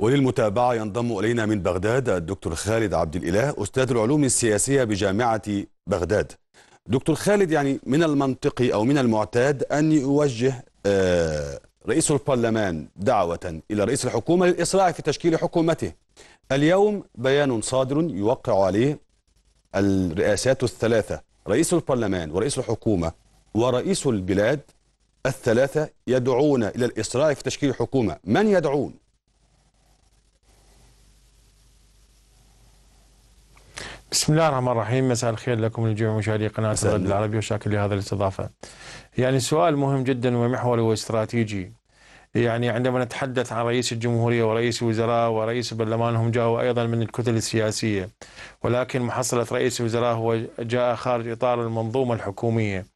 وللمتابعة ينضم إلينا من بغداد الدكتور خالد عبد الإله أستاذ العلوم السياسية بجامعة بغداد دكتور خالد يعني من المنطقي أو من المعتاد أن يوجه آه، رئيس البرلمان دعوة إلى رئيس الحكومة للإسراع في تشكيل حكومته اليوم بيان صادر يوقع عليه الرئاسات الثلاثة رئيس البرلمان ورئيس الحكومة ورئيس البلاد الثلاثة يدعون إلى الإسراع في تشكيل حكومة من يدعون؟ بسم الله الرحمن الرحيم مساء الخير لكم الجميع مشاهدي قناة الرد العربي وشاكر لهذا الاستضافة يعني سؤال مهم جدا ومحوري واستراتيجي يعني عندما نتحدث عن رئيس الجمهورية ورئيس الوزراء ورئيس البرلمان هم جاءوا أيضا من الكتل السياسية ولكن محصلة رئيس الوزراء هو جاء خارج إطار المنظومة الحكومية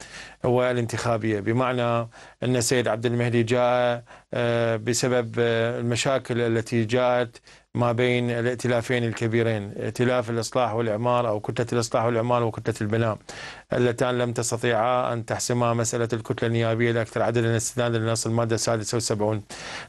والانتخابية بمعنى أن السيد عبد المهدي جاء آه، بسبب آه، المشاكل التي جاءت ما بين الائتلافين الكبيرين ائتلاف الإصلاح والإعمار أو كتلة الإصلاح والإعمار وكتلة البناء اللتان لم تستطيعا أن تحسما مسألة الكتلة النيابية الأكثر عددا استنادا لنص المادة 76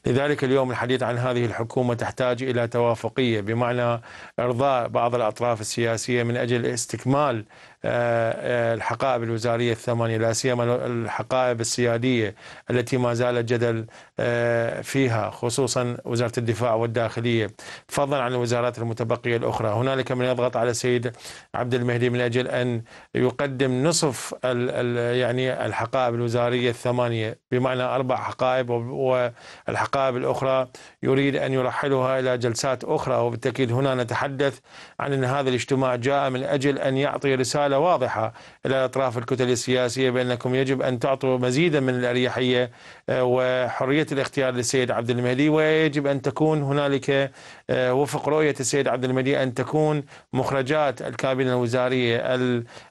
لذلك اليوم الحديث عن هذه الحكومة تحتاج إلى توافقية بمعنى إرضاء بعض الأطراف السياسية من أجل استكمال آه، آه، الحقائب الوزارية الثمانية لا سيما الحقائب السيادية التي ما زال الجدل آه، فيها خصوصا وزارة الدفاع والداخلية فضلا عن الوزارات المتبقية الأخرى هنالك من يضغط على السيد عبد المهدي من أجل أن يقدم نصف يعني الحقائب الوزارية الثمانية بمعنى أربع حقائب والحقائب الأخرى يريد أن يرحلها إلى جلسات أخرى وبالتأكيد هنا نتحدث عن أن هذا الاجتماع جاء من أجل أن يعطي رسالة رسالة واضحة إلى أطراف الكتل السياسية بأنكم يجب أن تعطوا مزيدا من الأريحية آه، وحرية الاختيار للسيد عبد المهدي ويجب أن تكون هنالك آه، وفق رؤية السيد عبد المهدي أن تكون مخرجات الكابينة الوزارية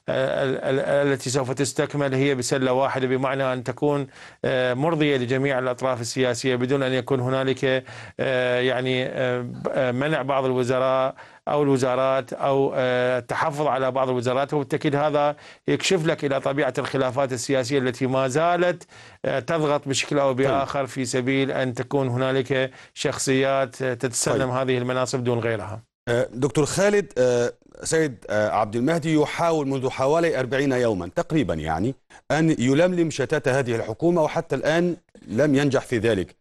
التي سوف تستكمل هي بسلة واحدة بمعنى أن تكون آه، مرضية لجميع الأطراف السياسية بدون أن يكون هنالك يعني منع بعض الوزراء أو الوزارات أو آه، التحفظ على بعض الوزارات وبالتأكيد هذا يكشف لك إلى طبيعة الخلافات السياسية التي ما زالت آه، تضغط بشكل أو طيب. بآخر في سبيل أن تكون هنالك شخصيات آه، تتسلم طيب. هذه المناصب دون غيرها دكتور خالد سيد عبد المهدي يحاول منذ حوالي 40 يوما تقريبا يعني أن يلملم شتات هذه الحكومة وحتى الآن لم ينجح في ذلك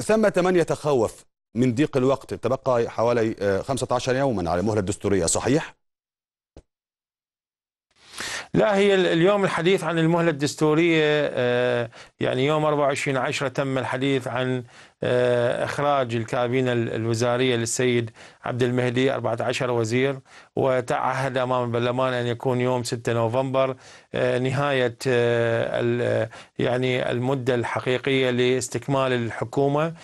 ثمة من يتخوف من ضيق الوقت تبقى حوالي 15 آه، يوما على المهلة الدستورية صحيح؟ لا هي اليوم الحديث عن المهلة الدستورية آه، يعني يوم 24 عشرة تم الحديث عن آه، إخراج الكابينة الوزارية للسيد عبد المهدي 14 وزير وتعهد أمام البرلمان أن يكون يوم 6 نوفمبر آه، نهاية آه، يعني المدة الحقيقية لاستكمال الحكومة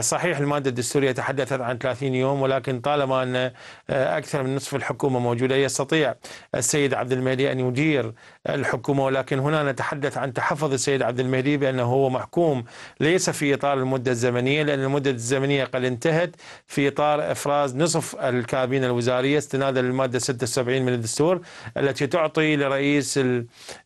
صحيح المادة الدستورية تحدثت عن 30 يوم ولكن طالما أن أكثر من نصف الحكومة موجودة يستطيع السيد عبد المهدي أن يدير الحكومة ولكن هنا نتحدث عن تحفظ السيد عبد المهدي بأنه هو محكوم ليس في إطار المدة الزمنية الزمنية لأن المدة الزمنية قد انتهت في إطار إفراز نصف الكابينة الوزارية استنادا للمادة 76 من الدستور التي تعطي لرئيس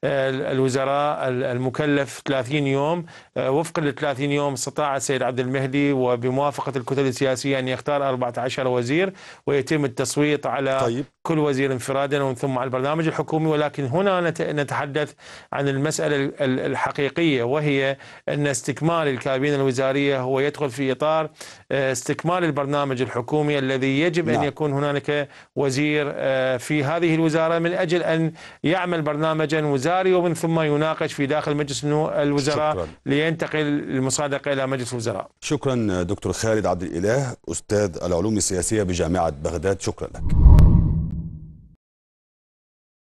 الوزراء المكلف 30 يوم آه، وفقا ل 30 يوم استطاع السيد عبد المهدي وبموافقة الكتل السياسية أن يختار 14 وزير ويتم التصويت على طيب. كل وزير انفرادا ومن ثم على البرنامج الحكومي ولكن هنا نتحدث عن المسألة الحقيقية وهي أن استكمال الكابينة الوزارية هو يدخل في إطار آه، استكمال البرنامج الحكومي الذي يجب أن نعم. يكون هنالك وزير آه، في هذه الوزارة من أجل أن يعمل برنامجا وزاري ومن ثم يناقش في داخل مجلس الوزراء شكرا. لينتقل المصادقة إلى مجلس الوزراء شكرا دكتور خالد عبد الإله أستاذ العلوم السياسية بجامعة بغداد شكرا لك